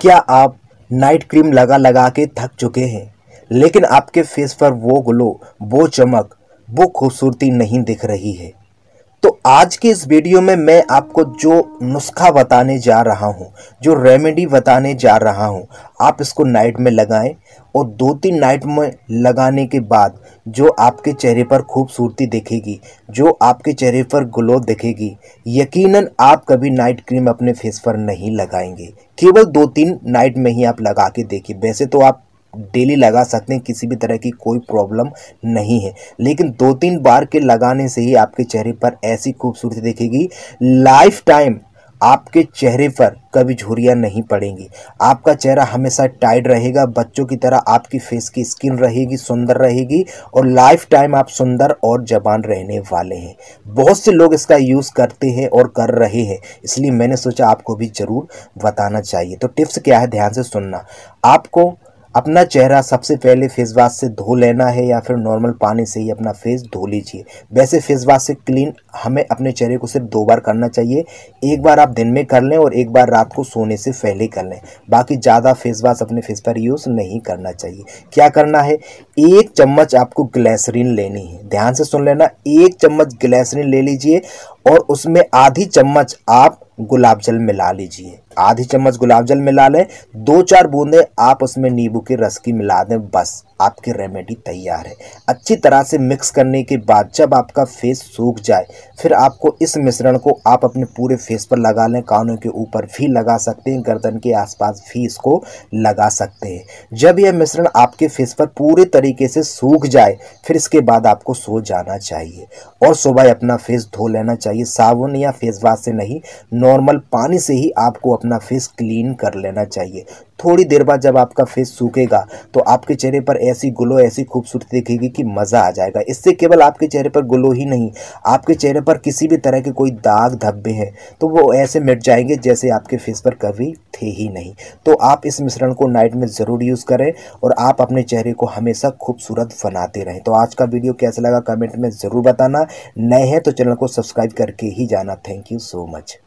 क्या आप night cream लगा लगा के थक चुके हैं लेकिन आपके फेस पर वो ग्लो वो चमक वो खूबसूरती नहीं दिख रही है तो आज के इस वीडियो में मैं आपको जो नुस्खा बताने जा रहा हूँ जो रेमेडी बताने जा रहा हूँ आप इसको नाइट में लगाएं और दो तीन नाइट में लगाने के बाद जो आपके चेहरे पर खूबसूरती दिखेगी जो आपके चेहरे पर ग्लो दिखेगी यकीनन आप कभी नाइट क्रीम अपने फेस पर नहीं लगाएंगे केवल दो तीन नाइट में ही आप लगा के देखिए वैसे तो आप डेली लगा सकते हैं किसी भी तरह की कोई प्रॉब्लम नहीं है लेकिन दो तीन बार के लगाने से ही आपके चेहरे पर ऐसी खूबसूरती देखेगी लाइफ टाइम आपके चेहरे पर कभी झुरियाँ नहीं पड़ेंगी आपका चेहरा हमेशा टाइट रहेगा बच्चों की तरह आपकी फेस की स्किन रहेगी सुंदर रहेगी और लाइफ टाइम आप सुंदर और जबान रहने वाले हैं बहुत से लोग इसका यूज़ करते हैं और कर रहे हैं इसलिए मैंने सोचा आपको भी ज़रूर बताना चाहिए तो टिप्स क्या है ध्यान से सुनना आपको अपना चेहरा सबसे पहले फेस वाश से धो लेना है या फिर नॉर्मल पानी से ही अपना फेस धो लीजिए वैसे फेस वाश से क्लीन हमें अपने चेहरे को सिर्फ दो बार करना चाहिए एक बार आप दिन में कर लें और एक बार रात को सोने से पहले कर लें बाकी ज़्यादा फेस वाश अपने फेस पर यूज़ नहीं करना चाहिए क्या करना है एक चम्मच आपको ग्लैसरीन लेनी है ध्यान से सुन लेना एक चम्मच ग्लैसरीन ले लीजिए और उसमें आधी चम्मच आप गुलाब जल मिला लीजिए आधी चम्मच गुलाब जल मिला लें दो चार बूंदे आप उसमें नींबू के रस की मिला दें बस आपकी रेमेडी तैयार है अच्छी तरह से मिक्स करने के बाद जब आपका फेस सूख जाए फिर आपको इस मिश्रण को आप अपने पूरे फेस पर लगा लें कानों के ऊपर भी लगा सकते हैं गर्दन के आसपास भी इसको लगा सकते हैं जब यह मिश्रण आपके फेस पर पूरे तरीके से सूख जाए फिर इसके बाद आपको सो जाना चाहिए और सुबह अपना फेस धो लेना चाहिए चाहिए साबुन या फेस वाश से नहीं नॉर्मल पानी से ही आपको अपना फेस क्लीन कर लेना चाहिए थोड़ी देर बाद जब आपका फेस सूखेगा तो आपके चेहरे पर ऐसी ग्लो ऐसी खूबसूरती दिखेगी कि मज़ा आ जाएगा इससे केवल आपके चेहरे पर ग्लो ही नहीं आपके चेहरे पर किसी भी तरह के कोई दाग धब्बे हैं तो वो ऐसे मिट जाएंगे जैसे आपके फेस पर कभी थे ही नहीं तो आप इस मिश्रण को नाइट में ज़रूर यूज़ करें और आप अपने चेहरे को हमेशा खूबसूरत बनाते रहें तो आज का वीडियो कैसा लगा कमेंट में ज़रूर बताना नए हैं तो चैनल को सब्सक्राइब करके ही जाना थैंक यू सो मच